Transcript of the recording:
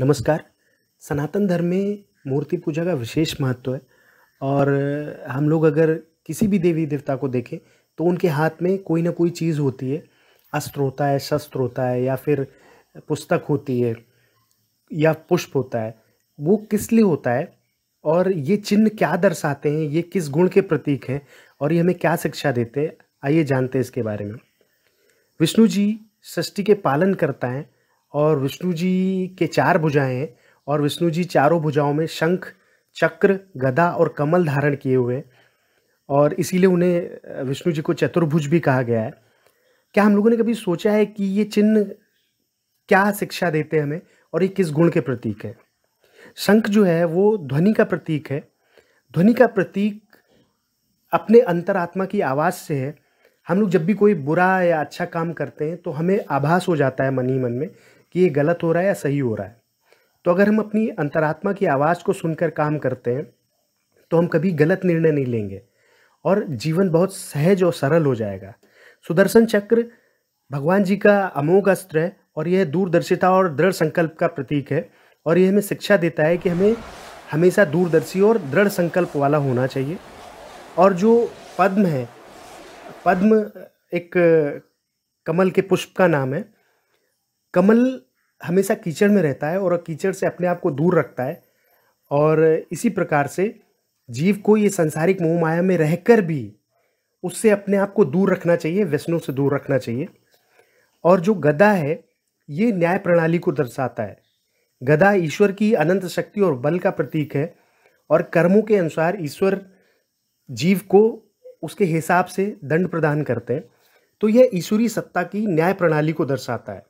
नमस्कार सनातन धर्म में मूर्ति पूजा का विशेष महत्व है और हम लोग अगर किसी भी देवी देवता को देखें तो उनके हाथ में कोई ना कोई चीज़ होती है अस्त्र होता है शस्त्र होता है या फिर पुस्तक होती है या पुष्प होता है वो किस लिए होता है और ये चिन्ह क्या दर्शाते हैं ये किस गुण के प्रतीक हैं और ये हमें क्या शिक्षा देते हैं आइए जानते हैं इसके बारे में विष्णु जी सृष्टि के पालन करता है और विष्णु जी के चार भुजाएं हैं और विष्णु जी चारों भुजाओं में शंख चक्र गदा और कमल धारण किए हुए और इसीलिए उन्हें विष्णु जी को चतुर्भुज भी कहा गया है क्या हम लोगों ने कभी सोचा है कि ये चिन्ह क्या शिक्षा देते हैं हमें और ये किस गुण के प्रतीक है शंख जो है वो ध्वनि का प्रतीक है ध्वनि का प्रतीक अपने अंतरात्मा की आवाज़ से है हम लोग जब भी कोई बुरा या अच्छा काम करते हैं तो हमें आभास हो जाता है मन ही मन में कि ये गलत हो रहा है या सही हो रहा है तो अगर हम अपनी अंतरात्मा की आवाज़ को सुनकर काम करते हैं तो हम कभी गलत निर्णय नहीं लेंगे और जीवन बहुत सहज और सरल हो जाएगा सुदर्शन चक्र भगवान जी का अमोघ अस्त्र है और यह दूरदर्शिता और दृढ़ संकल्प का प्रतीक है और यह हमें शिक्षा देता है कि हमें हमेशा दूरदर्शी और दृढ़ संकल्प वाला होना चाहिए और जो पद्म है पद्म एक कमल के पुष्प का नाम है कमल हमेशा कीचड़ में रहता है और कीचड़ से अपने आप को दूर रखता है और इसी प्रकार से जीव को ये संसारिक मोह माया में रहकर भी उससे अपने आप को दूर रखना चाहिए व्यसनों से दूर रखना चाहिए और जो गदा है ये न्याय प्रणाली को दर्शाता है गदा ईश्वर की अनंत शक्ति और बल का प्रतीक है और कर्मों के अनुसार ईश्वर जीव को उसके हिसाब से दंड प्रदान करते हैं तो यह ईश्वरीय सत्ता की न्याय प्रणाली को दर्शाता है